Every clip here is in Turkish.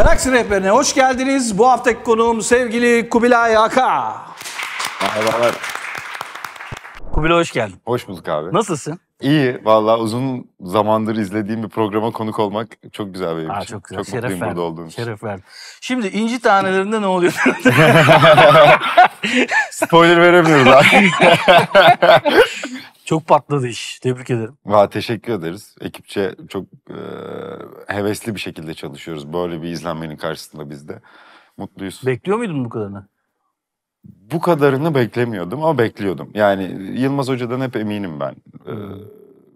Galaksi Rehberine hoş geldiniz. Bu haftaki konuğum sevgili Kubilay Aka. Merhabalar. Kubilay hoş geldin. Hoş bulduk abi. Nasılsın? İyi valla uzun zamandır izlediğim bir programa konuk olmak çok güzel benim Aa, için. Çok, güzel. çok Şeref mutluyum verdim. burada olduğunuz için. Şeref verdim. Şimdi inci tanelerinde ne oluyor? Spoiler veremiyoruz abi. çok patladı iş. Tebrik ederim. Va teşekkür ederiz. Ekipçe çok e, hevesli bir şekilde çalışıyoruz. Böyle bir izlenmenin karşısında biz de. Mutluyuz. Bekliyor muydun bu kadarını? Bu kadarını beklemiyordum ama bekliyordum. Yani Yılmaz Hoca'dan hep eminim ben. Ee,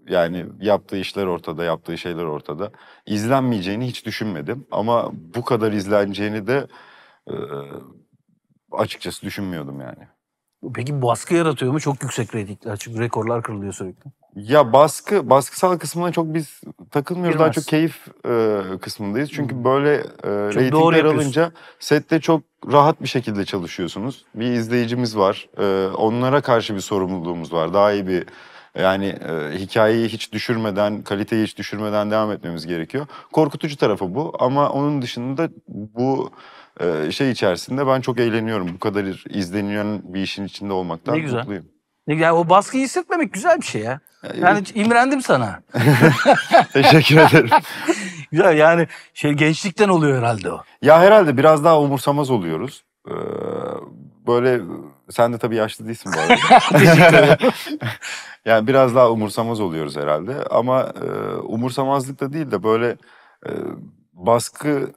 yani yaptığı işler ortada, yaptığı şeyler ortada. İzlenmeyeceğini hiç düşünmedim ama bu kadar izleneceğini de e, açıkçası düşünmüyordum yani. Peki baskı yaratıyor mu? Çok yüksek reytingler çünkü rekorlar kırılıyor sürekli. Ya baskı, baskısal kısmına çok biz takılmıyoruz. Girmez. Daha çok keyif e, kısmındayız. Çünkü böyle e, reytingler alınca sette çok rahat bir şekilde çalışıyorsunuz. Bir izleyicimiz var. E, onlara karşı bir sorumluluğumuz var. Daha iyi bir yani e, hikayeyi hiç düşürmeden, kaliteyi hiç düşürmeden devam etmemiz gerekiyor. Korkutucu tarafı bu ama onun dışında bu e, şey içerisinde ben çok eğleniyorum. Bu kadar izlenilen bir işin içinde olmaktan ne güzel. mutluyum. Ne güzel. O baskıyı hissetmemek güzel bir şey ya. Yani evet. imrendim sana. Teşekkür ederim. güzel yani şey gençlikten oluyor herhalde o. Ya herhalde biraz daha umursamaz oluyoruz. Ee, böyle sen de tabii yaşlı değilsin bu arada. yani biraz daha umursamaz oluyoruz herhalde. Ama e, umursamazlık da değil de böyle e, baskı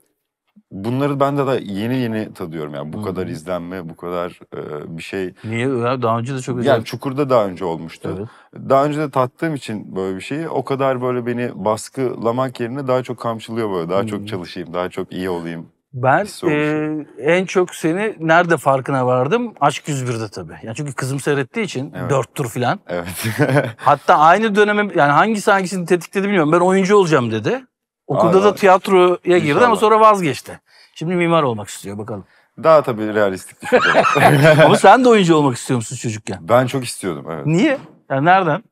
bunları ben de da yeni yeni tadıyorum. Yani bu hmm. kadar izlenme, bu kadar e, bir şey. Niye? Daha önce de çok özel. Yani Çukur'da daha önce olmuştu. Evet. Daha önce de tattığım için böyle bir şeyi o kadar böyle beni baskılamak yerine daha çok kamçılıyor böyle. Daha hmm. çok çalışayım, daha çok iyi olayım ben e, en çok seni nerede farkına vardım? Aşk 101'de tabii. Yani çünkü kızım seyrettiği için evet. dört tur falan. Evet. Hatta aynı döneme yani hangisi hangisini tetikledi bilmiyorum. Ben oyuncu olacağım dedi. Okulda Aynen. da tiyatroya girdi İnşallah. ama sonra vazgeçti. Şimdi mimar olmak istiyor bakalım. Daha tabii realistik düşünüyorum. ama sen de oyuncu olmak istiyor musun çocukken? Ben çok istiyordum evet. Niye? Yani nereden?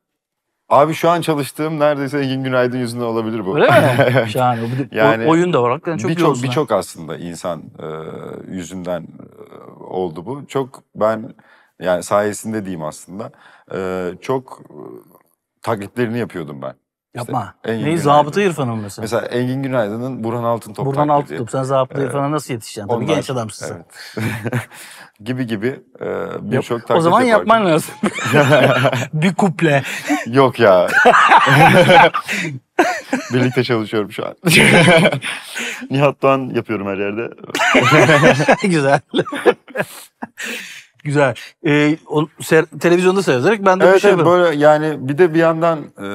Abi şu an çalıştığım neredeyse Engin Günaydın yüzünden olabilir bu. Öyle mi? yani, bu, yani oyun da olarak yani çok birçok çok aslında insan e, yüzünden e, oldu bu. Çok ben yani sayesinde diyeyim aslında. E, çok e, taklitlerini yapıyordum ben. Yapma. İşte Neyi? Zabıta İrfan'ı mı mesela? Mesela Engin Günaydın'ın Burhan Altın Altıntoprak Burhan Altın Altıntop. Sen Zabıta ee, İrfan'a nasıl yetişeceksin? Tabii onlar, genç adamsın evet. sen. gibi gibi e, birçok taklit O zaman yapardım. yapman lazım. bir kuple. Yok ya. Birlikte çalışıyorum şu an. Nihat Doğan yapıyorum her yerde. Güzel. Güzel. Ee, o, ser, televizyonda seyrederek ben de evet, bir şey evet, böyle yani bir de bir yandan e,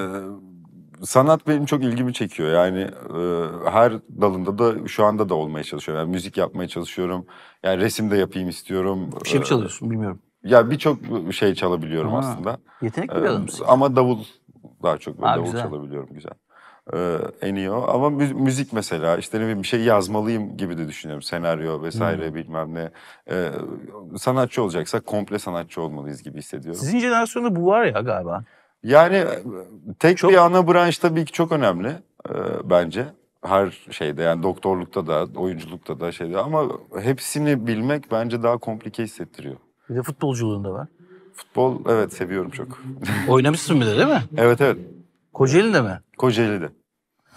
sanat benim çok ilgimi çekiyor. Yani e, her dalında da şu anda da olmaya çalışıyorum. Yani müzik yapmaya çalışıyorum. Yani resim de yapayım istiyorum. Bir şey mi e, çalıyorsun bilmiyorum. Ya birçok şey çalabiliyorum Ha. aslında. Yetenekli e, bir Ee, Ama davul daha çok böyle davul güzel. çalabiliyorum güzel. Ee, en iyi o. Ama müzik mesela işte ne bileyim bir şey yazmalıyım gibi de düşünüyorum. Senaryo vesaire hmm. bilmem ne. Ee, sanatçı olacaksak komple sanatçı olmalıyız gibi hissediyorum. Sizin jenerasyonda bu var ya galiba. Yani e, tek çok... bir ana branş tabii ki çok önemli e, bence. Her şeyde yani doktorlukta da, oyunculukta da şeyde ama hepsini bilmek bence daha komplike hissettiriyor. Bir de futbolculuğunda var. Futbol evet seviyorum çok. Oynamışsın bir de değil mi? evet evet. Kocaeli'de mi? Kocaeli'de.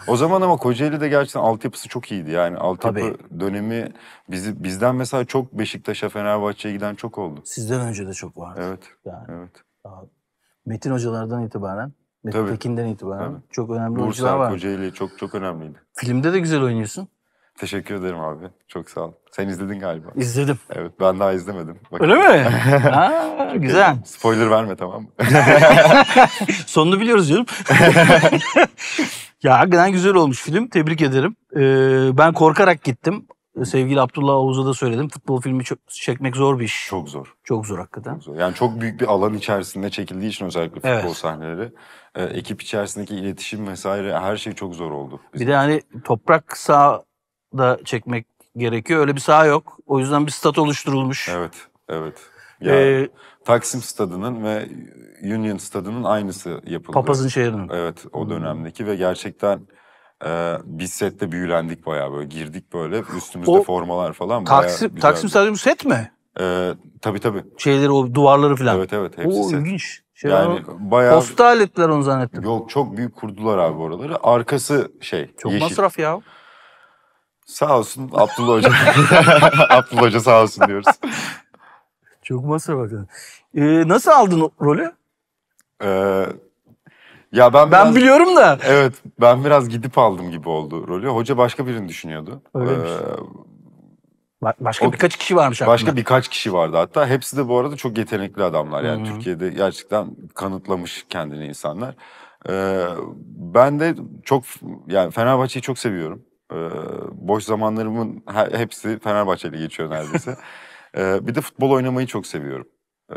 O zaman ama Kocaeli'de gerçekten altyapısı çok iyiydi. Yani altyapı Tabii. dönemi bizi bizden mesela çok Beşiktaş'a, Fenerbahçe'ye giden çok oldu. Sizden önce de çok vardı. Evet. Yani. Evet. Daha Metin hocalardan itibaren, Metin Tabii. Tekin'den itibaren Tabii. çok önemli Bursa, oyuncular var. Bursa, Kocaeli çok çok önemliydi. Filmde de güzel oynuyorsun. Teşekkür ederim abi. Çok sağ ol. Sen izledin galiba. İzledim. Evet ben daha izlemedim. Bakın. Öyle mi? ha, güzel. Spoiler verme tamam Sonunu biliyoruz canım. ya hakikaten güzel olmuş film. Tebrik ederim. Ee, ben korkarak gittim sevgili Abdullah Oğuz'a da söyledim. Futbol filmi çekmek zor bir iş. Çok zor. Çok zor hakikaten. Çok zor. Yani çok büyük bir alan içerisinde çekildiği için özellikle futbol evet. sahneleri. E, ekip içerisindeki iletişim vesaire her şey çok zor oldu. Bizim. Bir de hani toprak sahada çekmek gerekiyor. Öyle bir saha yok. O yüzden bir stat oluşturulmuş. Evet, evet. Ee, yani ee, Taksim Stadı'nın ve Union Stadı'nın aynısı yapıldı. Papaz'ın şehrinin. Evet, o hmm. dönemdeki ve gerçekten ee, biz sette büyülendik bayağı böyle girdik böyle üstümüzde o, formalar falan. Taksim, Taksim Stadyumu set mi? Ee, tabii tabii. Şeyleri o duvarları falan. Evet evet hepsi Oo, set. ilginç. Şey yani o, bayağı... Posta aletler onu zannettim. Yok çok büyük kurdular abi oraları. Arkası şey Çok yeşil. masraf ya. Sağ olsun Abdullah Hoca. Abdullah Hoca sağ olsun diyoruz. Çok masraf hakikaten. Ee, nasıl aldın rolü? Ee, ya ben biraz, Ben biliyorum da. evet ben biraz gidip aldım gibi oldu rolü. Hoca başka birini düşünüyordu. Öyleymiş. Ee, ba- Başka O- birkaç kişi varmış aklımda. Başka birkaç kişi vardı hatta. Hepsi de bu arada çok yetenekli adamlar. Yani Hı hı. Türkiye'de gerçekten kanıtlamış kendini insanlar. Ee, ben de çok yani Fenerbahçe'yi çok seviyorum. Ee, boş zamanlarımın hepsi Fenerbahçe'yle geçiyor neredeyse. Ee, bir de futbol oynamayı çok seviyorum. Ee,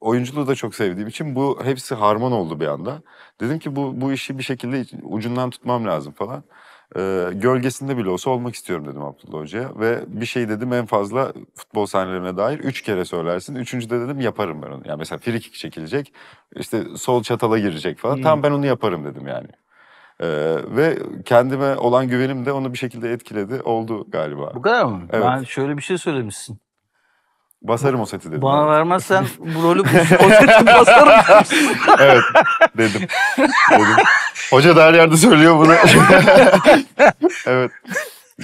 oyunculuğu da çok sevdiğim için bu hepsi harman oldu bir anda. Dedim ki bu, bu işi bir şekilde ucundan tutmam lazım falan. E, gölgesinde bile olsa olmak istiyorum dedim Abdullah Hoca'ya. Ve bir şey dedim en fazla futbol sahnelerine dair üç kere söylersin. Üçüncüde dedim yaparım ben onu. Yani mesela frikik çekilecek, işte sol çatala girecek falan. Hmm. Tam ben onu yaparım dedim yani. Ee, ve kendime olan güvenim de onu bir şekilde etkiledi. Oldu galiba. Bu kadar mı? Evet. Ben şöyle bir şey söylemişsin. Basarım o seti dedim. Bana vermezsen bu rolü o seti basarım. evet dedim. dedim. Hoca da her yerde söylüyor bunu. evet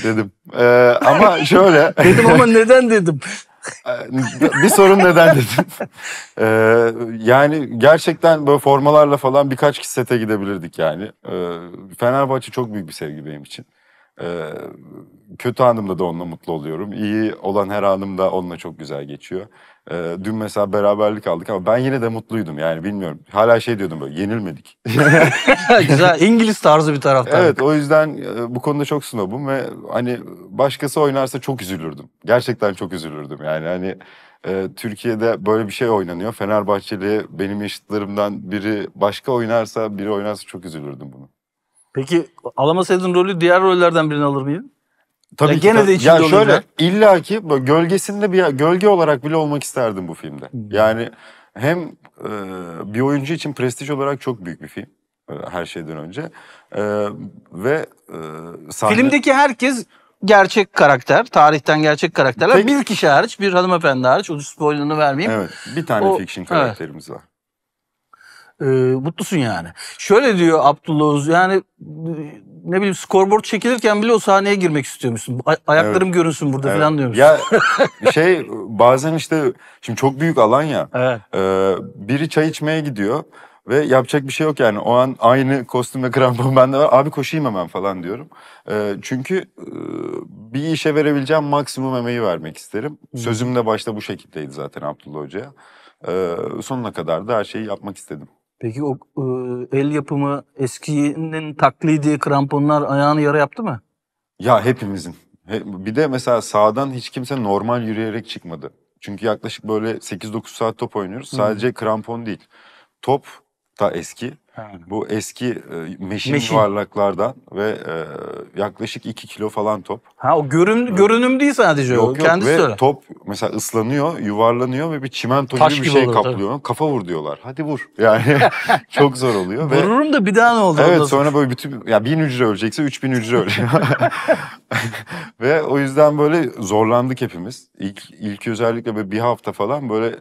dedim. Ee, ama şöyle. dedim ama neden dedim? Ee, bir sorun neden dedim. Ee, yani gerçekten böyle formalarla falan birkaç sete gidebilirdik yani. Ee, Fenerbahçe çok büyük bir sevgi benim için. Ee, kötü anımda da onunla mutlu oluyorum. İyi olan her anım da onunla çok güzel geçiyor. Ee, dün mesela beraberlik aldık ama ben yine de mutluydum yani bilmiyorum. Hala şey diyordum böyle yenilmedik. güzel İngiliz tarzı bir taraftan. Evet o yüzden e, bu konuda çok snobum ve hani başkası oynarsa çok üzülürdüm. Gerçekten çok üzülürdüm yani hani e, Türkiye'de böyle bir şey oynanıyor. Fenerbahçeli benim yaşıtlarımdan biri başka oynarsa biri oynarsa çok üzülürdüm bunu. Peki alamasaydın rolü diğer rollerden birini alır mıydın? Tabii ya ki. gene de ya şöyle illa ki gölgesinde bir gölge olarak bile olmak isterdim bu filmde. Hmm. Yani hem e, bir oyuncu için prestij olarak çok büyük bir film e, her şeyden önce e, ve e, sahne... filmdeki herkes gerçek karakter, tarihten gerçek karakterler. Tek... Bir kişi hariç, bir hanımefendi hariç, o spoilerını vermeyeyim. Evet, bir tane o, fiction karakterimiz evet. var e, mutlusun yani. Şöyle diyor Abdullah Oğuz yani ne bileyim skorboard çekilirken bile o sahneye girmek istiyormuşsun. A- ayaklarım evet. görünsün burada evet. falan diyormuşsun. Ya şey bazen işte şimdi çok büyük alan ya. Evet. E, biri çay içmeye gidiyor ve yapacak bir şey yok yani. O an aynı kostüm ve krampon bende var. Abi koşayım hemen falan diyorum. E, çünkü e, bir işe verebileceğim maksimum emeği vermek isterim. Hmm. Sözüm de başta bu şekildeydi zaten Abdullah Hoca'ya. E, sonuna kadar da her şeyi yapmak istedim. Peki o e, el yapımı eskinin taklidi kramponlar ayağını yara yaptı mı? Ya hepimizin. Bir de mesela sağdan hiç kimse normal yürüyerek çıkmadı. Çünkü yaklaşık böyle 8-9 saat top oynuyoruz. Sadece krampon değil. Top ta eski. Ha. Bu eski e, meşin, meşin varlaklardan ve e, yaklaşık 2 kilo falan top. Ha o görün, evet. görünüm değil sadece yok, o. Yok, Kendisi ve öyle. top mesela ıslanıyor, yuvarlanıyor ve bir çimento Taş gibi bir şey olur, kaplıyor. Tabii. Kafa vur diyorlar. Hadi vur. Yani çok zor oluyor. ve, Vururum da bir daha ne oldu? Evet sonra böyle bütün ya bin hücre ölecekse 3000 hücre ölüyor. ve o yüzden böyle zorlandık hepimiz. İlk, ilk özellikle böyle bir hafta falan böyle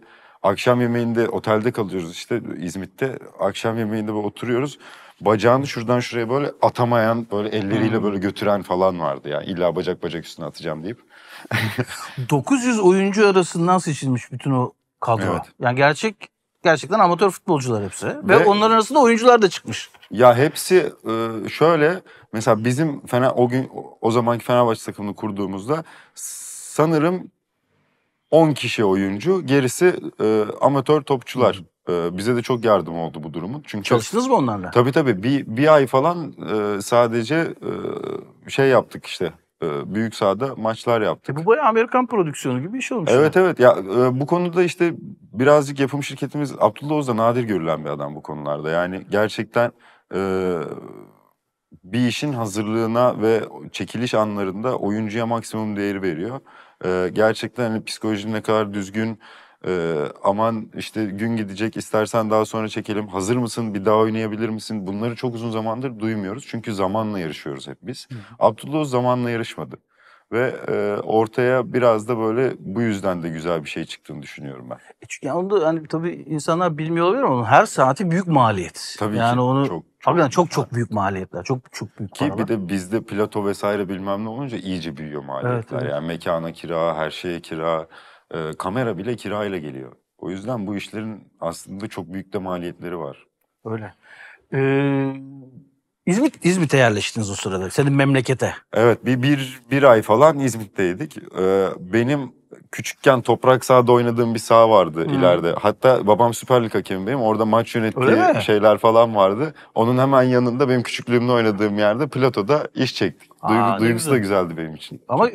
Akşam yemeğinde otelde kalıyoruz işte İzmit'te. Akşam yemeğinde böyle oturuyoruz. Bacağını şuradan şuraya böyle atamayan, böyle elleriyle böyle götüren falan vardı yani. İlla bacak bacak üstüne atacağım deyip. 900 oyuncu arasından seçilmiş bütün o kadro. Evet. Yani gerçek gerçekten amatör futbolcular hepsi ve, ve onların arasında oyuncular da çıkmış. Ya hepsi e, şöyle mesela bizim fena o gün o zamanki Fenerbahçe takımını kurduğumuzda sanırım 10 kişi oyuncu, gerisi e, amatör topçular. E, bize de çok yardım oldu bu durumun. Çünkü Çalıştınız mı onlarla? Tabii tabii. Bir, bir ay falan e, sadece e, şey yaptık işte. E, büyük sahada maçlar yaptık. E bu bayağı Amerikan prodüksiyonu gibi bir şey olmuş. Evet evet. Ya e, bu konuda işte birazcık yapım şirketimiz Abdullah da nadir görülen bir adam bu konularda. Yani gerçekten e, bir işin hazırlığına ve çekiliş anlarında oyuncuya maksimum değeri veriyor. Ee, gerçekten hani psikolojinin ne kadar düzgün e, aman işte gün gidecek istersen daha sonra çekelim hazır mısın bir daha oynayabilir misin bunları çok uzun zamandır duymuyoruz. Çünkü zamanla yarışıyoruz hep biz. Hı. Abdullah zamanla yarışmadı ve e, ortaya biraz da böyle bu yüzden de güzel bir şey çıktığını düşünüyorum ben. E çünkü yani onu da hani tabii insanlar bilmiyor olabilir ama her saati büyük maliyet. Tabii yani ki onu çok Harbiden çok çok büyük maliyetler. Çok çok büyük Ki paralar. bir de bizde plato vesaire bilmem ne olunca iyice büyüyor maliyetler. Evet, evet. Yani mekana kira, her şeye kira, e, kamera bile kirayla geliyor. O yüzden bu işlerin aslında çok büyük de maliyetleri var. Öyle. Ee, İzmit İzmit'e yerleştiniz o sırada. Senin memlekete. Evet, bir bir bir ay falan İzmit'teydik. Ee, benim küçükken toprak sahada oynadığım bir saha vardı hmm. ileride. Hatta babam Süper Lig hakemi benim. Orada maç yönettiği şeyler falan vardı. Onun hemen yanında benim küçüklüğümde oynadığım yerde platoda iş çektik. Duygu, duygusu güzel. da güzeldi benim için. Ama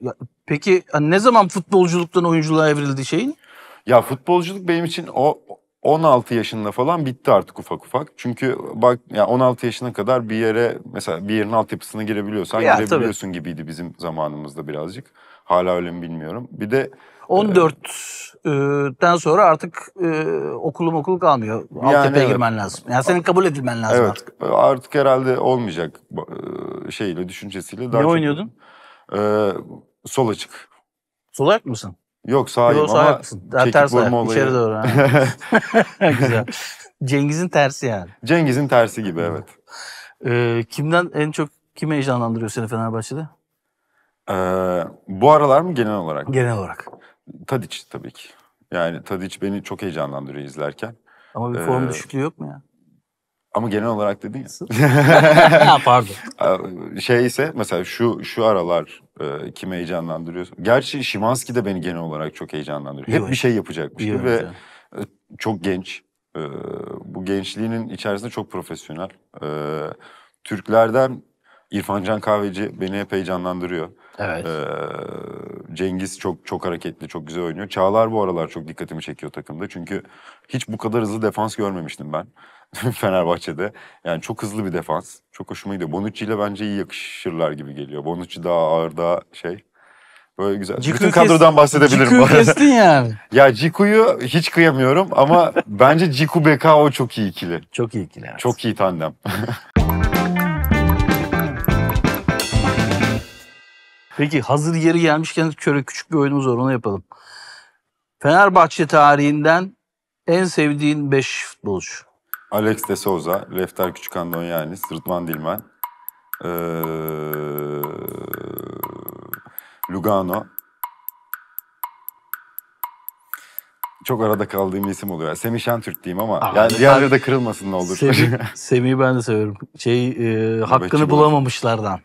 ya, peki hani ne zaman futbolculuktan oyunculuğa evrildi şeyin? Ya futbolculuk benim için o 16 yaşında falan bitti artık ufak ufak. Çünkü bak ya yani 16 yaşına kadar bir yere mesela bir yerin altyapısına girebiliyorsan ya, girebiliyorsun tabii. gibiydi bizim zamanımızda birazcık. Hala öyle mi bilmiyorum. Bir de 14'ten e, sonra artık e, okulum okul kalmıyor. Altyapıya yani girmen lazım. Yani senin kabul edilmen lazım evet, artık. Artık herhalde olmayacak e, şeyle, düşüncesiyle. Daha ne çok, oynuyordun? E, sol açık. Sol ayak mısın? Yok sahip Yo, ama daha ters ayak olayı. içeri doğru. Güzel. Cengiz'in tersi yani. Cengiz'in tersi gibi evet. Ee, kimden en çok kim heyecanlandırıyor seni Fenerbahçe'de? Ee, bu aralar mı genel olarak? Genel olarak. Tadiç tabii ki. Yani Tadiç beni çok heyecanlandırıyor izlerken. Ama bir ee, form ee, düşüklüğü yok mu ya? Ama genel olarak dedin ya. ha, pardon. Şey ise mesela şu şu aralar e, kim heyecanlandırıyor? Gerçi Şimanski de beni genel olarak çok heyecanlandırıyor. Hep bir şey yapacakmış gibi ve e, çok genç. E, bu gençliğinin içerisinde çok profesyonel. E, Türklerden İrfan Can Kahveci beni hep heyecanlandırıyor. Evet. Ee, Cengiz çok çok hareketli, çok güzel oynuyor. Çağlar bu aralar çok dikkatimi çekiyor takımda. Çünkü hiç bu kadar hızlı defans görmemiştim ben. Fenerbahçe'de. Yani çok hızlı bir defans. Çok hoşuma gidiyor. Bonucci ile bence iyi yakışırlar gibi geliyor. Bonucci daha ağır daha şey. Böyle güzel. Ciku Bütün kadrodan kes, bahsedebilirim. Ciku'yu kestin yani. ya Ciku'yu hiç kıyamıyorum ama bence Ciku o çok iyi ikili. Çok iyi ikili. Evet. Çok iyi tandem. Peki hazır yeri gelmişken şöyle küçük bir oyunumuz var onu yapalım. Fenerbahçe tarihinden en sevdiğin 5 futbolcu. Alex de Souza, Lefter Küçük Andonyanis, Rıdvan Dilmen, ee, Lugano. Çok arada kaldığım isim oluyor. Semih Şentürk diyeyim ama Abi, yani diğerleri de kırılmasın ne olur. Semih, Semih'i ben de seviyorum. Şey, e, hakkını bulamamışlardan.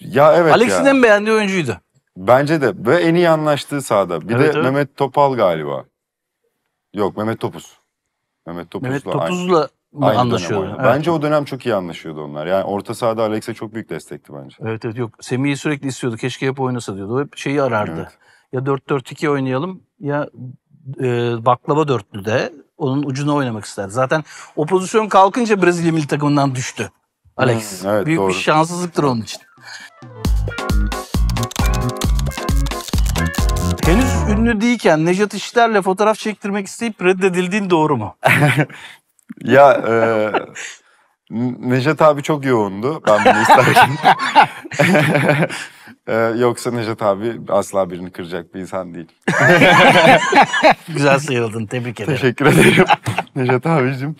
Ya evet Alex'in en beğendiği oyuncuydu. Bence de. Ve en iyi anlaştığı sahada. Bir evet, de evet. Mehmet Topal galiba. Yok Mehmet Topuz. Mehmet Topuz'la. Mehmet Topuz'la mı aynı anlaşıyordu? Evet. Bence o dönem çok iyi anlaşıyordu onlar. Yani orta sahada Alex'e çok büyük destekti bence. Evet evet yok. Semih'i sürekli istiyordu. Keşke hep oynasa diyordu. O hep şeyi arardı. Evet. Ya 4-4-2 oynayalım ya e, baklava dörtlü de onun ucuna oynamak isterdi. Zaten o pozisyon kalkınca Brezilya milli takımından düştü. Alex. Hmm, evet, büyük doğru. bir şanssızlıktır onun için. ünlüyken Nejat İşler'le fotoğraf çektirmek isteyip reddedildiğin doğru mu? ya e, Nejat abi çok yoğundu ben bunu isterken. E, yoksa Nejat abi asla birini kıracak bir insan değil. Güzel sayıldın, Tebrik ederim. Teşekkür ederim. Nejat abicim.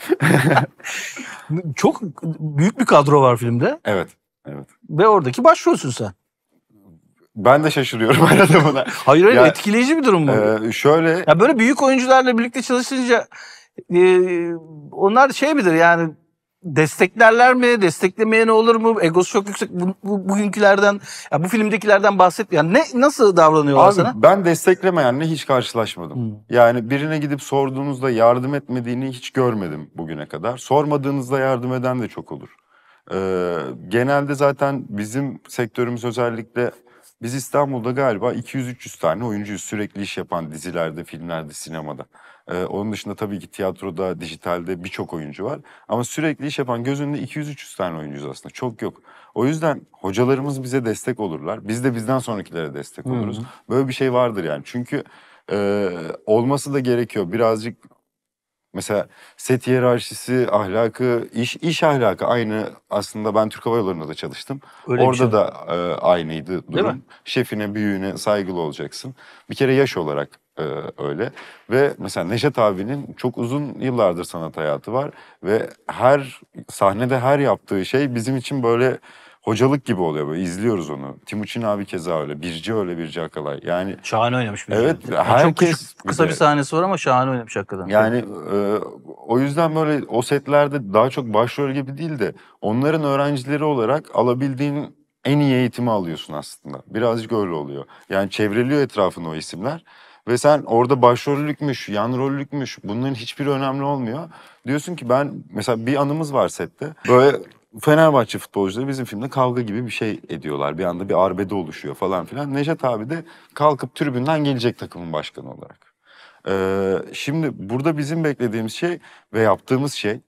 Çok büyük bir kadro var filmde. Evet. Evet. Ve oradaki başrolsün sen ben de şaşırıyorum arada buna. hayır hayır ya, etkileyici bir durum bu. E, şöyle. Ya böyle büyük oyuncularla birlikte çalışınca e, onlar şey midir yani desteklerler mi? Desteklemeye ne olur mu? Egosu çok yüksek. Bu, bu bugünkülerden, ya bu filmdekilerden bahset. Yani ne nasıl davranıyorlar Abi, sana? Ben desteklemeyenle hiç karşılaşmadım. Hmm. Yani birine gidip sorduğunuzda yardım etmediğini hiç görmedim bugüne kadar. Sormadığınızda yardım eden de çok olur. Ee, genelde zaten bizim sektörümüz özellikle biz İstanbul'da galiba 200-300 tane oyuncuyuz sürekli iş yapan dizilerde, filmlerde, sinemada. Ee, onun dışında tabii ki tiyatroda, dijitalde birçok oyuncu var. Ama sürekli iş yapan gözünde 200-300 tane oyuncuyuz aslında. Çok yok. O yüzden hocalarımız bize destek olurlar. Biz de bizden sonrakilere destek oluruz. Hı hı. Böyle bir şey vardır yani. Çünkü e, olması da gerekiyor. Birazcık Mesela set hiyerarşisi, ahlakı, iş iş ahlakı aynı. Aslında ben Türk Hava Yolları'nda da çalıştım. Öyle Orada şey. da e, aynıydı durum. Değil mi? Şefine, büyüğüne saygılı olacaksın. Bir kere yaş olarak e, öyle. Ve mesela Neşet abinin çok uzun yıllardır sanat hayatı var ve her sahnede her yaptığı şey bizim için böyle hocalık gibi oluyor böyle izliyoruz onu. Timuçin abi keza öyle. Birci öyle Birci Akalay. Yani şahane oynamış bir Evet yani herkes çok küçük, kısa bir sahnesi var ama şahane oynamış hakikaten. Yani e, o yüzden böyle o setlerde daha çok başrol gibi değil de onların öğrencileri olarak alabildiğin en iyi eğitimi alıyorsun aslında. Birazcık öyle oluyor. Yani çevriliyor etrafında o isimler. Ve sen orada başrollükmüş, yan rollükmüş bunların hiçbiri önemli olmuyor. Diyorsun ki ben mesela bir anımız var sette. Böyle Fenerbahçe futbolcuları bizim filmde kavga gibi bir şey ediyorlar. Bir anda bir arbede oluşuyor falan filan. Neşet abi de kalkıp tribünden gelecek takımın başkanı olarak. Ee, şimdi burada bizim beklediğimiz şey ve yaptığımız şey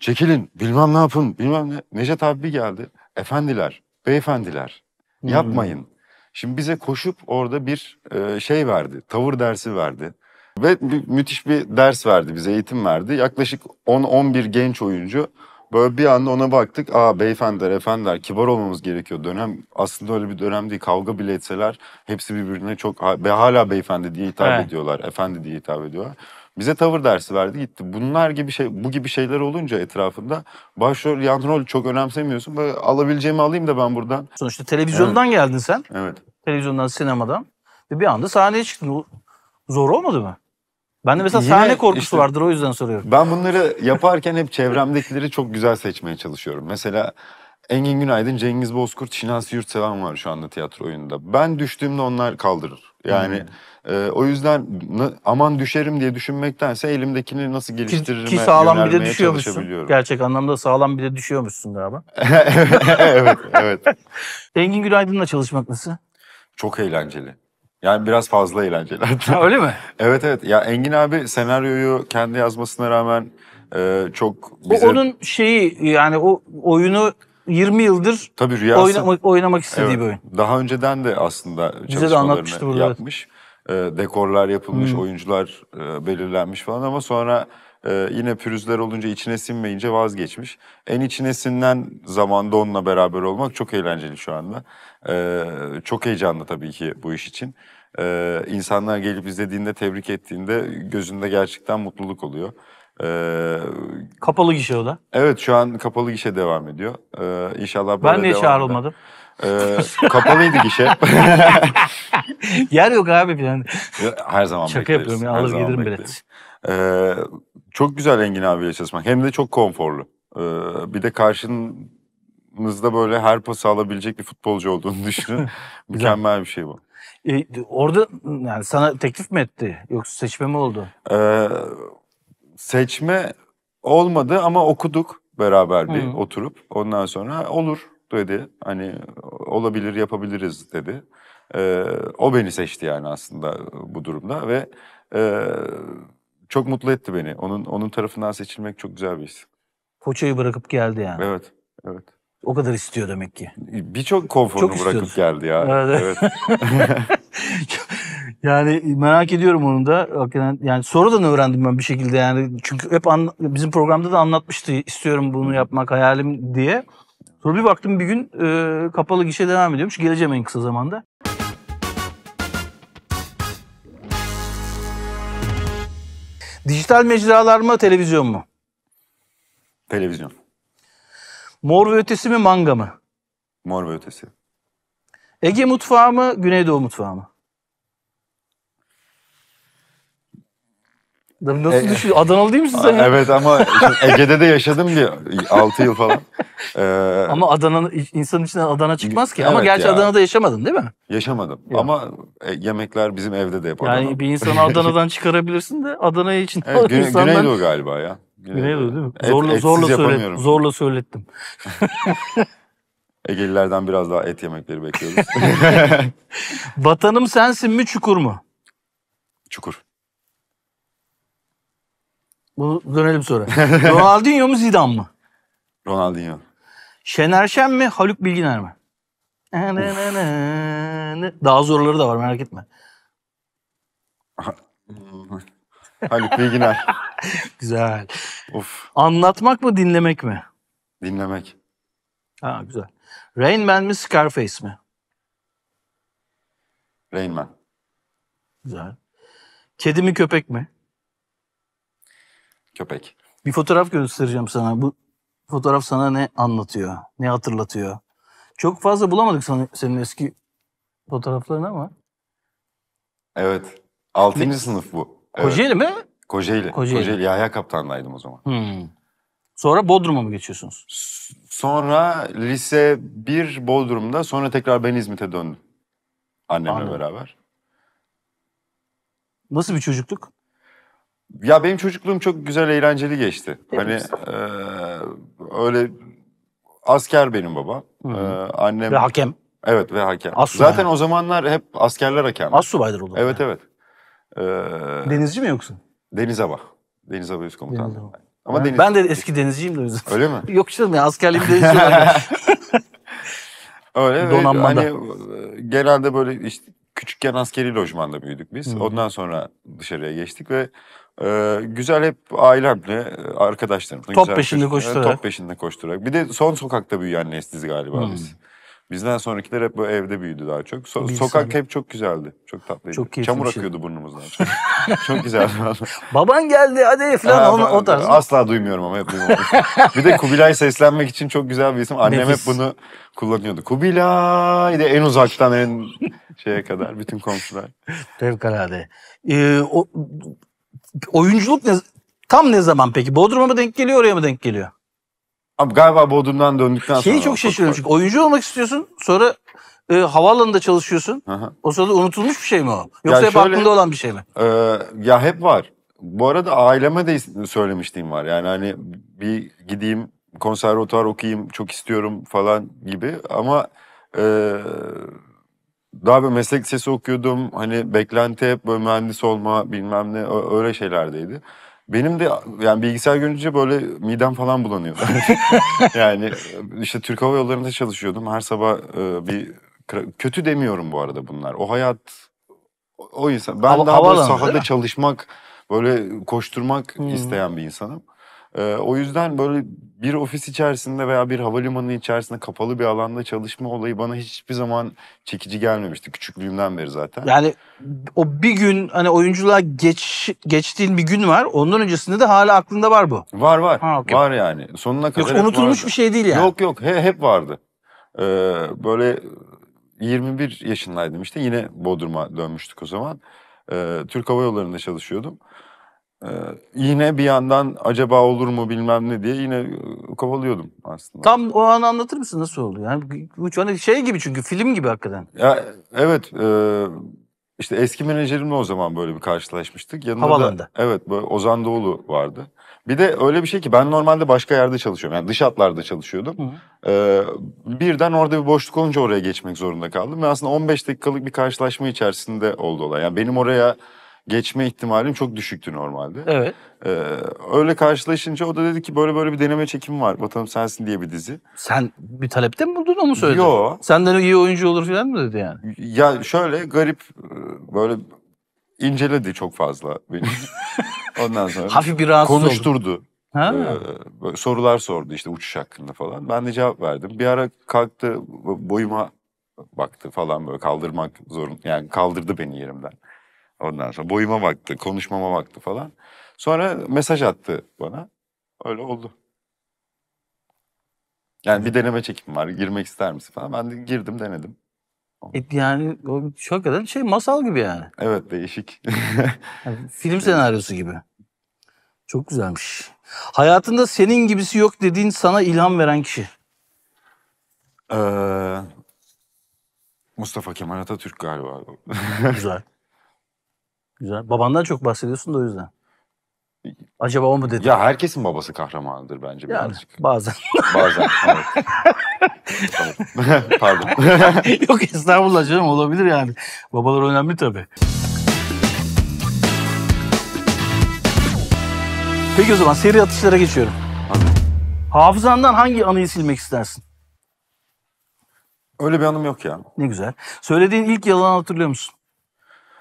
çekilin bilmem ne yapın bilmem ne. Neşet abi geldi. Efendiler, beyefendiler hmm. yapmayın. Hmm. Şimdi bize koşup orada bir e, şey verdi. Tavır dersi verdi. Ve bir, müthiş bir ders verdi bize, eğitim verdi. Yaklaşık 10-11 genç oyuncu Böyle bir anda ona baktık. Aa beyefendiler, efendiler kibar olmamız gerekiyor. Dönem aslında öyle bir dönem değil. Kavga bile etseler hepsi birbirine çok ve hala beyefendi diye hitap evet. ediyorlar. Efendi diye hitap ediyorlar. Bize tavır dersi verdi gitti. Bunlar gibi şey bu gibi şeyler olunca etrafında başrol yan rol çok önemsemiyorsun. Böyle alabileceğimi alayım da ben buradan. Sonuçta televizyondan evet. geldin sen. Evet. Televizyondan, sinemadan. Ve bir anda sahneye çıktın. Zor olmadı mı? Ben de mesela Yine sahne korkusu işte, vardır o yüzden soruyorum. Ben bunları yaparken hep çevremdekileri çok güzel seçmeye çalışıyorum. Mesela Engin Günaydın, Cengiz Bozkurt, Şinasi Yurtseven var şu anda tiyatro oyununda. Ben düştüğümde onlar kaldırır. Yani hmm. e, o yüzden aman düşerim diye düşünmektense elimdekini nasıl geliştiririz ki, ki sağlam bir de düşüyor musun? Gerçek anlamda sağlam bir de düşüyor düşüyormuşsun galiba. evet, evet. Engin Günaydın'la çalışmak nasıl? Çok eğlenceli. Yani biraz fazla eğlenceli. Ha, öyle mi? evet evet. Ya Engin abi senaryoyu kendi yazmasına rağmen e, çok bize... O onun şeyi yani o oyunu 20 yıldır Tabii rüyası, oynamak, oynamak istediği evet, bir oyun. Daha önceden de aslında çalışmalarını bize de burada, yapmış. Evet. dekorlar yapılmış, hmm. oyuncular e, belirlenmiş falan ama sonra e, yine pürüzler olunca içine sinmeyince vazgeçmiş. En içine sinen zamanda onunla beraber olmak çok eğlenceli şu anda. Ee, çok heyecanlı tabii ki bu iş için. Ee, insanlar gelip izlediğinde, tebrik ettiğinde gözünde gerçekten mutluluk oluyor. Ee, kapalı gişe o da. Evet şu an kapalı gişe devam ediyor. Ee, inşallah böyle Ben niye devam çağrılmadım? Eder. Ee, kapalıydı gişe. Yer yok abi plan. Her zaman Şaka bekleriz. yapıyorum ya alır zaman gelirim bilet. Ee, çok güzel Engin abiyle çalışmak. Hem de çok konforlu. Ee, bir de karşının aklınızda böyle her pası alabilecek bir futbolcu olduğunu düşünün. Mükemmel bir şey bu. E, orada yani sana teklif mi etti yoksa seçme mi oldu? Ee, seçme olmadı ama okuduk beraber bir Hı. oturup. Ondan sonra olur dedi. Hani olabilir yapabiliriz dedi. Ee, o beni seçti yani aslında bu durumda ve e, çok mutlu etti beni. Onun onun tarafından seçilmek çok güzel bir his. Koçayı bırakıp geldi yani. Evet, evet. O kadar istiyor demek ki. Birçok konforunu Çok bırakıp geldi ya. Evet. evet. yani merak ediyorum onu da. Hakikaten yani sonradan öğrendim ben bir şekilde yani. Çünkü hep bizim programda da anlatmıştı istiyorum bunu yapmak hayalim diye. Sonra bir baktım bir gün e, kapalı gişe devam ediyormuş. Geleceğim en kısa zamanda. Dijital mecralar mı, televizyon mu? Televizyon. Mor ve Ötesi mi manga mı? Mor ve Ötesi. Ege mutfağı mı Güneydoğu mutfağı mı? Nasıl e, e, düşün? Adanalı değil misin sen? Ya? Evet ama Ege'de de yaşadım bir 6 yıl falan. Ee, ama Adana insanın içinden Adana çıkmaz ki. Evet ama gerçi ya. Adana'da yaşamadın değil mi? Yaşamadım. Yok. Ama e, yemekler bizim evde de hep Yani bir insanı Adana'dan çıkarabilirsin de Adana için. Evet, gü- insanlar... Güneydoğu galiba ya. Güneydoğu ee, değil mi? Et, zorla zorla söyledim. Zorla söylettim. Egelilerden biraz daha et yemekleri bekliyoruz. Vatanım sensin mi çukur mu? Çukur. Bu dönelim sonra. Ronaldinho mu Zidane mı? Ronaldinho. Şener Şen mi Haluk Bilginer mi? Daha zorları da var merak etme. Haluk Bilginer. güzel. Of. Anlatmak mı dinlemek mi? Dinlemek. Ha güzel. Rain Man mi Scarface mi? Rain Man. Güzel. Kedi mi köpek mi? Köpek. Bir fotoğraf göstereceğim sana. Bu fotoğraf sana ne anlatıyor? Ne hatırlatıyor? Çok fazla bulamadık sana, senin eski fotoğraflarını ama. Evet. Altıncı sınıf bu. Evet. Kocaeli mi? Kocaeli. Kocaeli. Kocaeli Yahya Kaptan'daydım o zaman. Hmm. Sonra Bodrum'a mı geçiyorsunuz? Sonra lise 1 Bodrum'da sonra tekrar ben İzmit'e döndüm. Annemle Anladım. beraber. Nasıl bir çocukluk? Ya benim çocukluğum çok güzel eğlenceli geçti. Değil hani misin? E, öyle asker benim baba. Hı e, annem Ve hakem. evet ve hakem. Assubay. Zaten o zamanlar hep askerler hakem. As subaydır o zaman. evet evet. E, Denizci mi yoksa? Deniz Hava. Deniz Hava Üst Komutanlığı. Deniz Hava. Ama deniz... Ben de eski denizciyim de Öyle mi? Yok canım ya askerliğim denizci var. Öyle Donanmada. Hani, genelde böyle işte küçükken askeri lojmanda büyüdük biz. Hı-hı. Ondan sonra dışarıya geçtik ve e, güzel hep ailemle, e, arkadaşlarımla. Top güzel peşinde koşturarak. Top peşinde koşturarak. Bir de son sokakta büyüyen nesliz galiba Hı-hı. biz. Bizden sonrakiler hep böyle evde büyüdü daha çok. So- Bilgisayar. sokak hep çok güzeldi. Çok tatlıydı. Çok Çamur şey. akıyordu burnumuzdan. çok güzeldi. Baban geldi hadi falan Ha, o, o tarz. Asla duymuyorum ama hep duymadım. bir de Kubilay seslenmek için çok güzel bir isim. Annem Nefis. hep bunu kullanıyordu. Kubilay de en uzaktan en şeye kadar bütün komşular. Fevkalade. Ee, o, oyunculuk ne, tam ne zaman peki? Bodrum'a mı denk geliyor oraya mı denk geliyor? Abi galiba Bodrum'dan döndükten sonra. Şeyi çok şaşırıyorum çünkü oyuncu olmak istiyorsun sonra e, havaalanında çalışıyorsun. Aha. O sırada unutulmuş bir şey mi o? Yoksa hep şöyle- aklında olan bir şey mi? Ee, ya hep var. Bu arada aileme de söylemiştim var. Yani hani bir gideyim konservatuvar okuyayım çok istiyorum falan gibi ama e, daha bir meslek lisesi okuyordum. Hani beklenti hep böyle mühendis olma bilmem ne öyle şeylerdeydi. Benim de yani bilgisayar görünce böyle midem falan bulanıyor. yani işte Türk Hava Yolları'nda çalışıyordum. Her sabah e, bir kötü demiyorum bu arada bunlar. O hayat o insan ben Hava, daha böyle sahada çalışmak, böyle koşturmak hmm. isteyen bir insanım. Ee, o yüzden böyle bir ofis içerisinde veya bir havalimanı içerisinde kapalı bir alanda çalışma olayı bana hiçbir zaman çekici gelmemişti küçüklüğümden beri zaten. Yani o bir gün hani oyunculuğa geç geçtiğin bir gün var. Ondan öncesinde de hala aklında var bu. Var var. Ha, okay. Var yani. Sonuna kadar. Yok unutulmuş vardı. bir şey değil yani. Yok yok he, hep vardı. Ee, böyle 21 yaşındaydım işte yine Bodrum'a dönmüştük o zaman. Ee, Türk Hava Yolları'nda çalışıyordum. Ee, yine bir yandan acaba olur mu bilmem ne diye yine e, kovalıyordum aslında. Tam o anı anlatır mısın nasıl oldu? Yani bu hani şey gibi çünkü film gibi hakikaten. Ya, evet e, işte eski menajerimle o zaman böyle bir karşılaşmıştık. Yanında Havalanda. Da, evet böyle Ozan Doğulu vardı. Bir de öyle bir şey ki ben normalde başka yerde çalışıyorum. Yani dış hatlarda çalışıyordum. Hı. Ee, birden orada bir boşluk olunca oraya geçmek zorunda kaldım. Ve aslında 15 dakikalık bir karşılaşma içerisinde oldu olay. Yani benim oraya geçme ihtimalim çok düşüktü normalde. Evet. Ee, öyle karşılaşınca o da dedi ki böyle böyle bir deneme çekimi var. Vatanım Sensin diye bir dizi. Sen bir talepte mi buldun onu söyledi? Yok. Senden iyi oyuncu olur falan mı dedi yani? Ya şöyle garip e, böyle inceledi çok fazla beni. Ondan sonra hafif bir rahatsız konuşturdu. Oldu. Ha. Ee, sorular sordu işte uçuş hakkında falan. Ben de cevap verdim. Bir ara kalktı boyuma baktı falan böyle kaldırmak zorun yani kaldırdı beni yerimden. Ondan sonra boyuma baktı, konuşmama baktı falan. Sonra mesaj attı bana. Öyle oldu. Yani bir deneme çekim var. Girmek ister misin falan. Ben de girdim denedim. E, yani o çok kadar şey masal gibi yani. Evet değişik. yani film senaryosu gibi. Çok güzelmiş. Hayatında senin gibisi yok dediğin sana ilham veren kişi. Ee, Mustafa Kemal Atatürk galiba. Güzel. Güzel. Babandan çok bahsediyorsun da o yüzden. Acaba o mu dedi? Ya herkesin babası kahramandır bence yani, birazcık. Bazen. Bazen evet. Pardon. Yok estağfurullah canım olabilir yani. Babalar önemli tabii. Peki o zaman seri atışlara geçiyorum. Hadi. Hafızandan hangi anıyı silmek istersin? Öyle bir anım yok ya. Ne güzel. Söylediğin ilk yalanı hatırlıyor musun?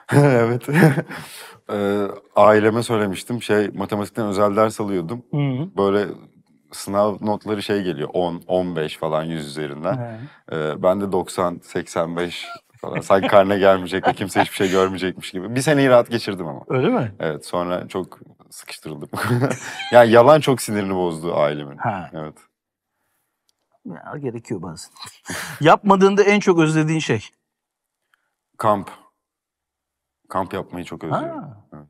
evet. Ee, aileme söylemiştim. Şey matematikten özel ders alıyordum. Hı hı. Böyle sınav notları şey geliyor 10, 15 falan 100 üzerinden. Ee, ben de 90, 85 falan. Sanki karne gelmeyecek ve kimse hiçbir şey görmeyecekmiş gibi. Bir seneyi rahat geçirdim ama. Öyle mi? Evet sonra çok sıkıştırıldım. yani yalan çok sinirini bozdu ailemin. Ha. Evet. Ya, gerekiyor bazen. Yapmadığında en çok özlediğin şey? Kamp. Kamp yapmayı çok özlüyorum. Ha. Evet.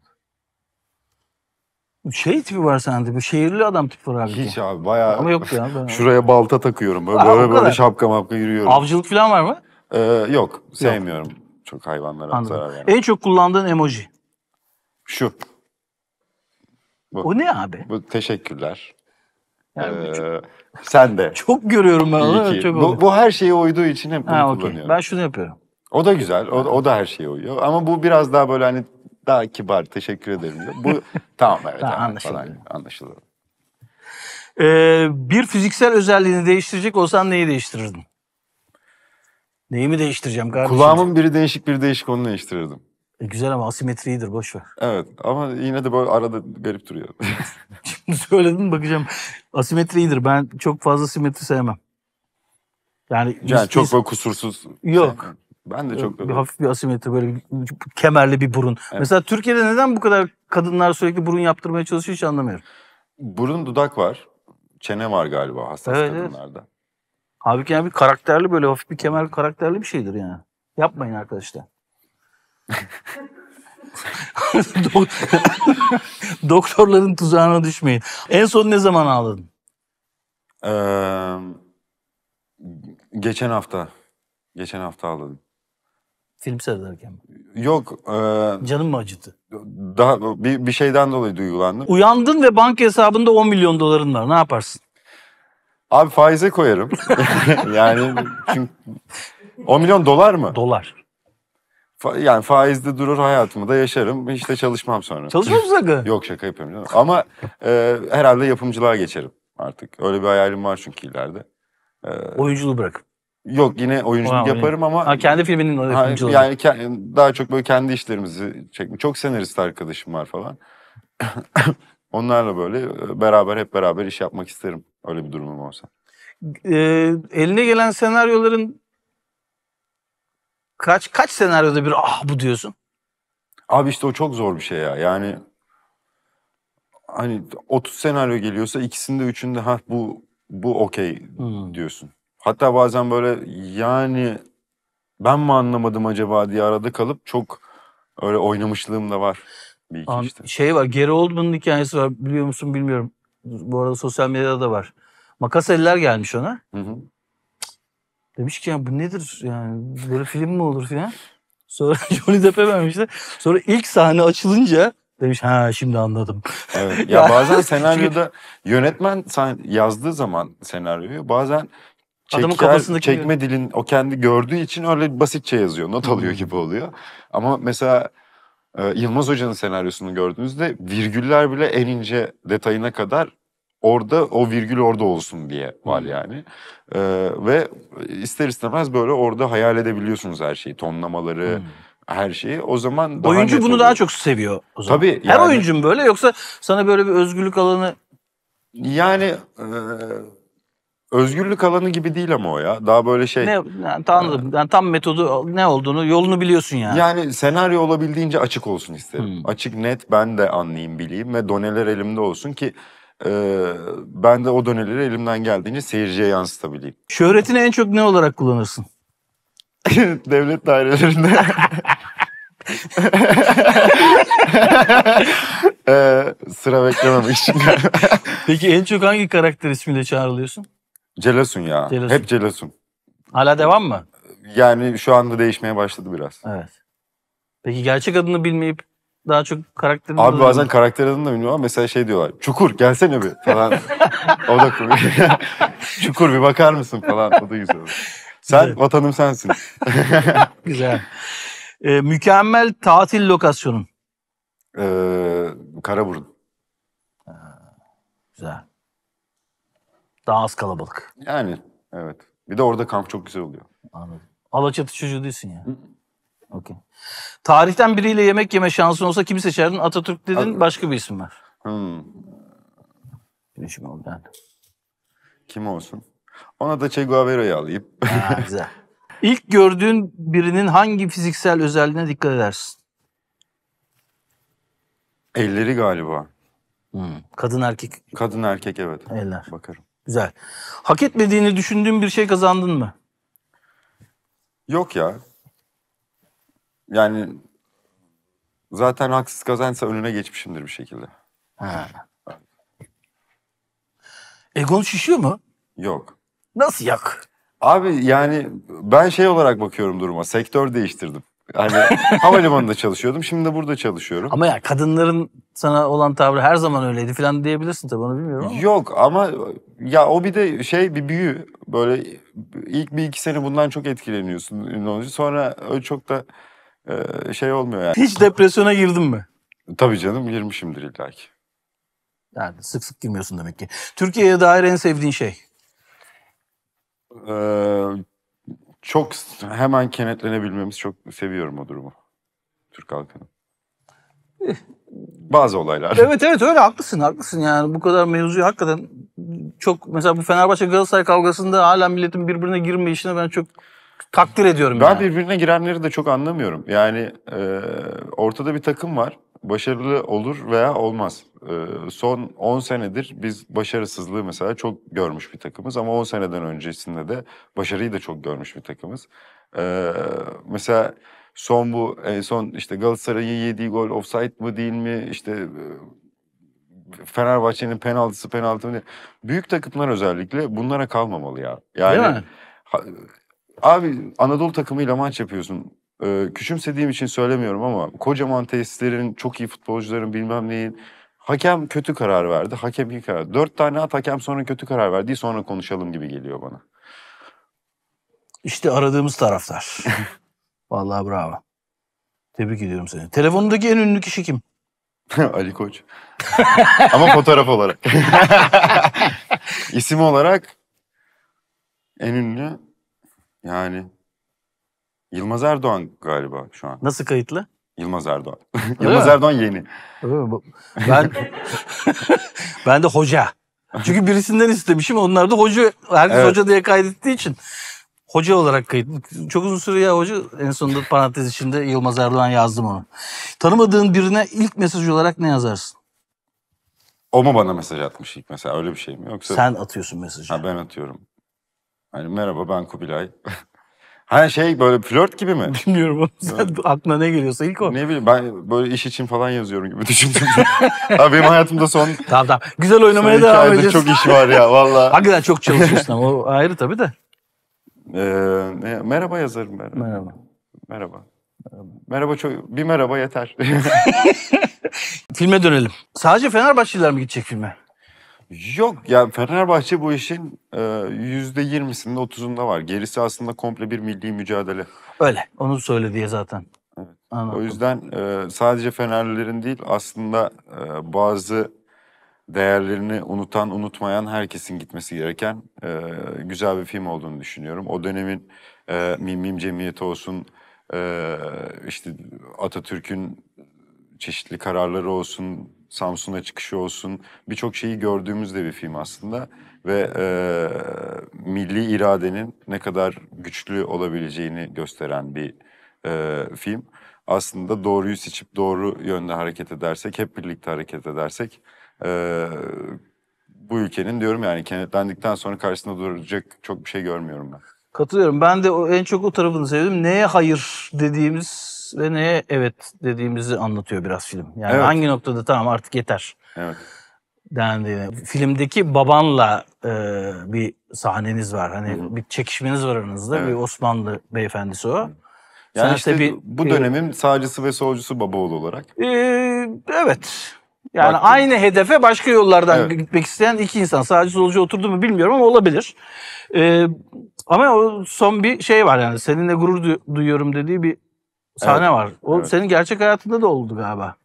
Şey tipi var sende. Bu şehirli adam tipi var abi. Hiç abi bayağı. Ama yok ya. Ben... Şuraya balta takıyorum. Böyle Aa, böyle, böyle şapka mapka yürüyorum. Avcılık falan var mı? Ee, yok. Sevmiyorum. Yok. Çok hayvanlara Anladım. zarar vermek. En çok kullandığın emoji? Şu. Bu. O ne abi? Bu teşekkürler. Yani ee, çok, sen de. Çok görüyorum ben onu. bu, bu her şeye uyduğu için hep bunu ha, okay. kullanıyorum. Ben şunu yapıyorum. O da güzel. O, o da her şeye uyuyor. Ama bu biraz daha böyle hani daha kibar teşekkür ederim diyor. Bu tamam evet. Daha yani, anlaşılıyor. Anlaşılıyor. Ee, bir fiziksel özelliğini değiştirecek olsan neyi değiştirirdin? Neyi mi değiştireceğim kardeşim? Kulağımın biri değişik bir değişik onu değiştirirdim. E güzel ama asimetriyidir boş ver. Evet ama yine de böyle arada garip duruyor. Şimdi söyledin bakacağım. Asimetriyidir. Ben çok fazla simetri sevmem. Yani, yani biz, çok böyle kusursuz. Yok. Sevmem. Ben de ee, çok bir Hafif bir asimetri böyle bir, kemerli bir burun. Evet. Mesela Türkiye'de neden bu kadar kadınlar sürekli burun yaptırmaya çalışıyor hiç anlamıyorum. Burun dudak var. Çene var galiba hassas evet, kadınlarda. Evet. Halbuki yani bir karakterli böyle hafif bir kemerli karakterli bir şeydir yani. Yapmayın arkadaşlar. Doktorların tuzağına düşmeyin. En son ne zaman ağladın? Ee, geçen hafta. Geçen hafta ağladım. Film seyrederken mi? Yok. E, Canım mı acıdı? Daha bir, bir şeyden dolayı duygulandım. Uyandın ve banka hesabında 10 milyon doların var. Ne yaparsın? Abi faize koyarım. yani çünkü 10 milyon dolar mı? Dolar. Fa- yani faizde durur hayatımı da yaşarım. İşte çalışmam sonra. Çalışmaz musun Yok şaka yapıyorum canım. Ama e, herhalde yapımcılığa geçerim artık. Öyle bir hayalim var çünkü ileride. E, Oyunculuğu bırakıp. Yok yine oyunculuk Ulan, yaparım ama Ha, kendi filminin ha, oyunculuğu. yani ke- daha çok böyle kendi işlerimizi çekme. Çok senarist arkadaşım var falan. Onlarla böyle e, beraber hep beraber iş yapmak isterim. Öyle bir durumum olsa. Ee, eline gelen senaryoların kaç kaç senaryoda bir ah bu diyorsun? Abi işte o çok zor bir şey ya. Yani hani 30 senaryo geliyorsa ikisinde üçünde ha bu bu okey hmm. diyorsun. Hatta bazen böyle yani ben mi anlamadım acaba diye arada kalıp çok öyle oynamışlığım da var. Bir iki An- işte. Şey var Gary Oldman'ın hikayesi var biliyor musun bilmiyorum. Bu arada sosyal medyada da var. Makas eller gelmiş ona. Hı hı. Demiş ki ya bu nedir yani böyle film mi olur filan. Sonra Johnny Depp'e vermişler. Sonra ilk sahne açılınca demiş ha şimdi anladım. Evet. Ya bazen senaryoda yönetmen yazdığı zaman senaryoyu bazen Çeker, Adamın kafasındaki çekme gibi. dilin o kendi gördüğü için öyle basitçe şey yazıyor. Not alıyor hmm. gibi oluyor. Ama mesela e, Yılmaz Hoca'nın senaryosunu gördüğünüzde virgüller bile en ince detayına kadar orada o virgül orada olsun diye var hmm. yani. Ee, ve ister istemez böyle orada hayal edebiliyorsunuz her şeyi. Tonlamaları, hmm her şeyi. O zaman daha oyuncu bunu oluyor. daha çok seviyor o zaman. Tabii. Yani, her oyuncu mu böyle yoksa sana böyle bir özgürlük alanı yani e, özgürlük alanı gibi değil ama o ya. Daha böyle şey. Ne, yani, tanrım, ee, yani tam metodu ne olduğunu yolunu biliyorsun yani. Yani senaryo olabildiğince açık olsun isterim. Hmm. Açık net ben de anlayayım bileyim ve doneler elimde olsun ki e, ben de o doneleri elimden geldiğince seyirciye yansıtabileyim. Şöhretini en çok ne olarak kullanırsın? Devlet dairelerinde. ee, sıra beklememek için. Peki en çok hangi karakter ismiyle çağrılıyorsun? Celasun ya. Celasun. Hep Celasun. Hala devam mı? Yani şu anda değişmeye başladı biraz. Evet. Peki gerçek adını bilmeyip daha çok karakterini Abi bazen mi? karakter adını da bilmiyorum ama mesela şey diyorlar. Çukur gelsene bir falan. o da komik. Çukur bir bakar mısın falan. O da güzel. Sen güzel. vatanım sensin. güzel. Ee, mükemmel tatil lokasyonun. Ee, Karaburun. Güzel. Daha az kalabalık. Yani evet. Bir de orada kamp çok güzel oluyor. Anladım. Alaçatı çocuğu değilsin ya. Okey. Tarihten biriyle yemek yeme şansın olsa kimi seçerdin? Atatürk dedin, At- başka bir isim var. Hmm. oldu. yani. Kim olsun? Ona da Che Guevara'yı alayım. Ha, güzel. İlk gördüğün birinin hangi fiziksel özelliğine dikkat edersin? Elleri galiba. Hmm. Kadın erkek Kadın erkek evet. eller. Bakarım. Güzel. Hak etmediğini düşündüğün bir şey kazandın mı? Yok ya. Yani zaten haksız kazansa önüne geçmişimdir bir şekilde. Ha. Egon şişiyor mu? Yok. Nasıl yak? Abi yani ben şey olarak bakıyorum duruma. Sektör değiştirdim. Hani havalimanında çalışıyordum. Şimdi de burada çalışıyorum. Ama ya kadınların sana olan tavrı her zaman öyleydi falan diyebilirsin tabii onu bilmiyorum ama. Yok ama ya o bir de şey bir büyü. Böyle ilk bir iki sene bundan çok etkileniyorsun ünlü olunca. Sonra öyle çok da e, şey olmuyor yani. Hiç depresyona girdin mi? Tabii canım girmişimdir illaki. Yani sık sık girmiyorsun demek ki. Türkiye'ye dair en sevdiğin şey? Ee, çok hemen kenetlenebilmemiz çok seviyorum o durumu. Türk halkının. Eh. Bazı olaylar. Evet evet öyle haklısın haklısın yani bu kadar mevzuyu hakikaten çok mesela bu Fenerbahçe Galatasaray kavgasında hala milletin birbirine girme işine ben çok takdir ediyorum. Ben yani. birbirine girenleri de çok anlamıyorum. Yani e, ortada bir takım var başarılı olur veya olmaz. Ee, son 10 senedir biz başarısızlığı mesela çok görmüş bir takımız ama 10 seneden öncesinde de başarıyı da çok görmüş bir takımız. Ee, mesela son bu en son işte Galatasaray'ın yediği gol offside mı değil mi işte e, Fenerbahçe'nin penaltısı penaltı mı değil. Büyük takımlar özellikle bunlara kalmamalı ya. Yani ha, abi Anadolu takımıyla maç yapıyorsun e, küçümsediğim için söylemiyorum ama kocaman tesislerin, çok iyi futbolcuların bilmem neyin hakem kötü karar verdi. Hakem iyi karar. Dört tane at hakem sonra kötü karar verdi. Sonra konuşalım gibi geliyor bana. İşte aradığımız taraftar. Vallahi bravo. Tebrik ediyorum seni. Telefonundaki en ünlü kişi kim? Ali Koç. Ama fotoğraf olarak. İsim olarak en ünlü yani Yılmaz Erdoğan galiba şu an. Nasıl kayıtlı? Yılmaz Erdoğan. Yılmaz mi? Erdoğan yeni. Ben ben de hoca. Çünkü birisinden istemişim. Onlar da hoca. Herkes evet. hoca diye kaydettiği için. Hoca olarak kayıt. Çok uzun süre ya hoca. En sonunda parantez içinde Yılmaz Erdoğan yazdım onu. Tanımadığın birine ilk mesaj olarak ne yazarsın? O mu bana mesaj atmış ilk mesela öyle bir şey mi? Yoksa... Sen atıyorsun mesajı. Ha, ben atıyorum. Hani merhaba ben Kubilay. Ha şey böyle flört gibi mi? Bilmiyorum oğlum. Sen aklına ne geliyorsa ilk o. Ne bileyim ben böyle iş için falan yazıyorum gibi düşündüm. ha benim hayatımda son Tamam tamam. Güzel oynamaya iki devam ayda edeceğiz. çok iş var ya valla. Hakikaten çok çalışıyorsun ama o ayrı tabii de. Ee, ne- merhaba yazarım ben. Merhaba. Merhaba. Merhaba çok bir merhaba yeter. Filme dönelim. Sadece Fenerbahçeliler mi gidecek filme? Yok ya Fenerbahçe bu işin e, yüzde yirmisinde otuzunda var. Gerisi aslında komple bir milli mücadele. Öyle. Onu söyle diye zaten. Evet. O yüzden e, sadece Fenerlilerin değil aslında e, bazı değerlerini unutan unutmayan herkesin gitmesi gereken e, güzel bir film olduğunu düşünüyorum. O dönemin e, Mim Mim Cemiyeti olsun e, işte Atatürk'ün çeşitli kararları olsun Samsun'a çıkışı olsun birçok şeyi gördüğümüz de bir film aslında ve e, milli iradenin ne kadar güçlü olabileceğini gösteren bir e, film. Aslında doğruyu seçip doğru yönde hareket edersek, hep birlikte hareket edersek e, bu ülkenin diyorum yani kenetlendikten sonra karşısında duracak çok bir şey görmüyorum ben. Katılıyorum. Ben de en çok o tarafını sevdim. Neye hayır dediğimiz ve neye evet dediğimizi anlatıyor biraz film. Yani evet. hangi noktada tamam artık yeter. Evet. Dendiğini. Filmdeki babanla e, bir sahneniz var. Hani Hı-hı. bir çekişmeniz var aranızda. Evet. Bir Osmanlı beyefendisi o. Yani Sen işte, işte bir, bu e, dönemin e, sağcısı ve solcusu Babaoğlu olarak. E, evet. Yani Baktım. aynı hedefe başka yollardan evet. gitmek isteyen iki insan. Sadece solcu oturdu mu bilmiyorum ama olabilir. Ee, ama o son bir şey var yani. Seninle gurur du- duyuyorum dediği bir sahne evet. var. O evet. senin gerçek hayatında da oldu galiba.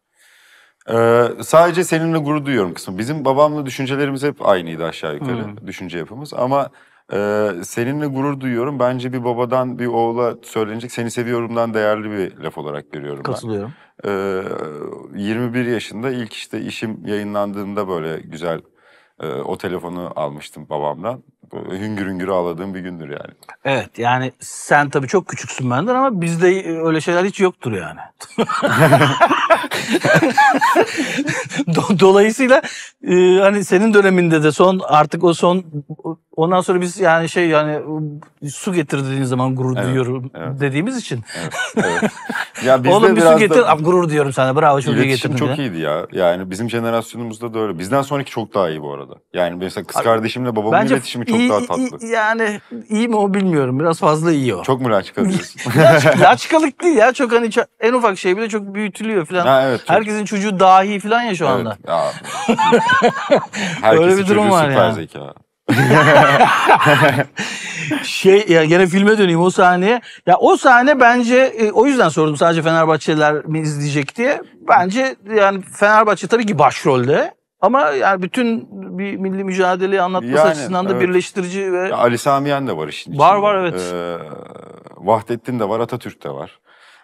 Ee, sadece seninle gurur duyuyorum kısmı. Bizim babamla düşüncelerimiz hep aynıydı aşağı yukarı hmm. düşünce yapımız. Ama e, seninle gurur duyuyorum. Bence bir babadan bir oğula söylenecek seni seviyorumdan değerli bir laf olarak görüyorum Katılıyorum. ben. Katılıyorum. Ee, 21 yaşında ilk işte işim yayınlandığında böyle güzel e, o telefonu almıştım babamdan hüngür hüngür ağladığım bir gündür yani. Evet yani sen tabii çok küçüksün benden ama bizde öyle şeyler hiç yoktur yani. Dolayısıyla e, hani senin döneminde de son artık o son ondan sonra biz yani şey yani su getir dediğin zaman gurur evet, duyuyorum evet. dediğimiz için. Evet, evet. Ya Oğlum bir su getir da, gurur diyorum sana bravo çok iyi getirdin. çok iyiydi ya yani bizim jenerasyonumuzda da öyle. Bizden sonraki çok daha iyi bu arada. Yani mesela kız kardeşimle babamın iletişimi çok çok daha tatlı. Yani iyi mi o bilmiyorum. Biraz fazla iyi o. Çok mu laçka diyorsun? Laçkalık değil ya. Çok hani en ufak şey bile çok büyütülüyor falan. Ha, evet, çok. Herkesin çocuğu dahi falan ya şu anda. Evet, Öyle bir durum var süper ya. zeka. şey ya gene filme döneyim o sahne. Ya o sahne bence e, o yüzden sordum sadece Fenerbahçeliler mi izleyecek diye. Bence yani Fenerbahçe tabii ki başrolde. Ama yani bütün bir milli mücadeleyi anlatması yani, açısından da evet. birleştirici ve... Ya Ali Samiyen de var işin Var içinde. var evet. Ee, Vahdettin de var, Atatürk de var.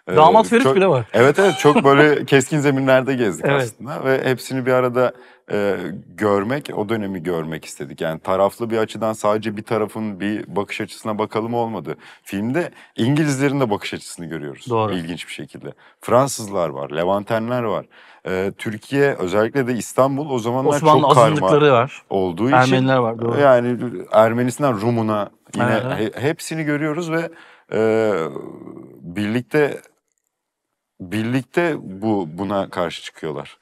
Ee, Damat Ferit çok, bile var. Evet evet çok böyle keskin zeminlerde gezdik evet. aslında ve hepsini bir arada e, görmek, o dönemi görmek istedik. Yani taraflı bir açıdan sadece bir tarafın bir bakış açısına bakalım olmadı. Filmde İngilizlerin de bakış açısını görüyoruz. Doğru. İlginç bir şekilde. Fransızlar var, Levantenler var e, Türkiye özellikle de İstanbul o zamanlar Osmanlı çok karma var. olduğu için. Ermeniler var doğru. Yani Ermenistan Rumuna yine evet. hepsini görüyoruz ve e, birlikte birlikte bu buna karşı çıkıyorlar.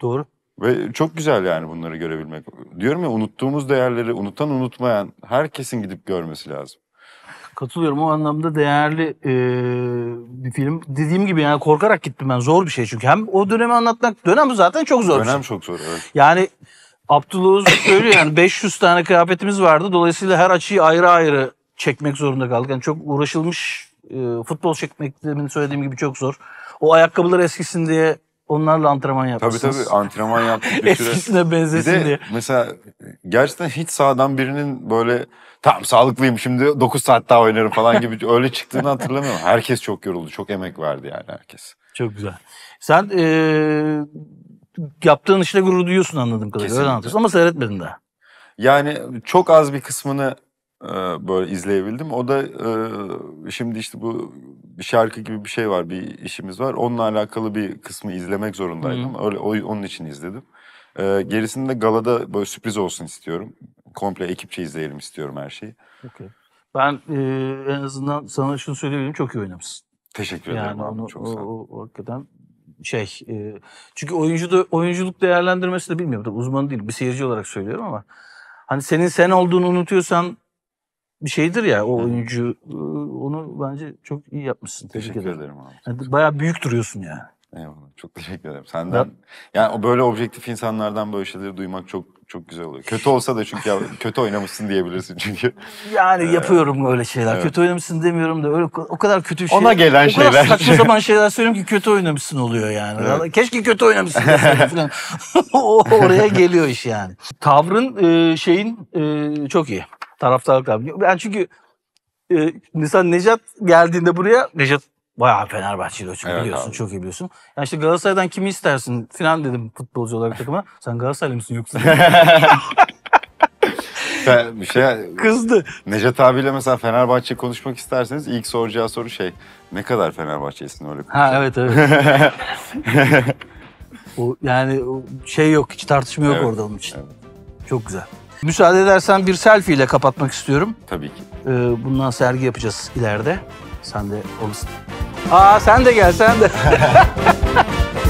Doğru. Ve çok güzel yani bunları görebilmek. Diyorum ya unuttuğumuz değerleri unutan unutmayan herkesin gidip görmesi lazım. Katılıyorum o anlamda değerli e, bir film. Dediğim gibi yani korkarak gittim ben. Zor bir şey çünkü. Hem o dönemi anlatmak, dönem zaten çok zor. Dönem şey. çok zor evet. Yani Abdullah söylüyor yani 500 tane kıyafetimiz vardı. Dolayısıyla her açıyı ayrı ayrı çekmek zorunda kaldık. Yani çok uğraşılmış e, futbol çekmek demin söylediğim gibi çok zor. O ayakkabılar eskisin diye onlarla antrenman yapmışsınız. Tabii tabii antrenman yaptık bir süre. Eskisine benzesin bir de, diye. Mesela gerçekten hiç sahadan birinin böyle Tamam sağlıklıyım şimdi 9 saat daha oynarım falan gibi öyle çıktığını hatırlamıyorum. Herkes çok yoruldu. Çok emek verdi yani herkes. Çok güzel. Sen e, yaptığın işle gurur duyuyorsun anladığım kadarıyla. Kesinlikle. Öyle anlatıyorsun ama seyretmedin daha. Yani çok az bir kısmını böyle izleyebildim. O da şimdi işte bu bir şarkı gibi bir şey var, bir işimiz var. Onunla alakalı bir kısmı izlemek zorundaydım. Hı. Öyle onun için izledim. Ee, gerisini galada böyle sürpriz olsun istiyorum. Komple ekipçe izleyelim istiyorum her şeyi. Okay. Ben e, en azından sana şunu söyleyebilirim çok iyi oynamışsın. Teşekkür ederim yani abi. Onu, çok sağ ol. O, o, hakikaten şey e, çünkü oyuncu da, oyunculuk değerlendirmesi de bilmiyorum. Tabii uzman değil bir seyirci olarak söylüyorum ama hani senin sen olduğunu unutuyorsan bir şeydir ya o oyuncu e, onu bence çok iyi yapmışsın. Teşekkür, Teşekkür ederim abi. Yani bayağı büyük duruyorsun yani. Eyvallah. Çok teşekkür ederim. Senden ya. yani o böyle objektif insanlardan böyle şeyleri duymak çok çok güzel oluyor. Kötü olsa da çünkü ya, kötü oynamışsın diyebilirsin çünkü. Yani ee, yapıyorum öyle şeyler. Evet. Kötü oynamışsın demiyorum da öyle o kadar kötü şey. Ona gelen o şeyler. O kadar zaman şeyler söylüyorum ki kötü oynamışsın oluyor yani. Evet. Keşke kötü oynamışsın falan. oraya geliyor iş yani. Tavrın e, şeyin e, çok iyi. Taraftarlık tavrı. Ben çünkü e, mesela Necat geldiğinde buraya Necat Bayağı Fenerbahçeli o Evet biliyorsun abi. çok iyi biliyorsun. Yani işte Galatasaray'dan kimi istersin falan dedim futbolcu olarak takıma. Sen Galatasaraylı mısın yoksa? bir şey Kızdı. Necat abiyle mesela Fenerbahçe konuşmak isterseniz ilk soracağı soru şey ne kadar Fenerbahçelisin öyle Ha evet evet. o, yani şey yok hiç tartışma yok Evet, orada onun için. Çok güzel. Müsaade edersen bir selfie ile kapatmak istiyorum. tabii ki. Ee, bundan sergi yapacağız ileride. Sen de olursun. Aa sen de gel sen de.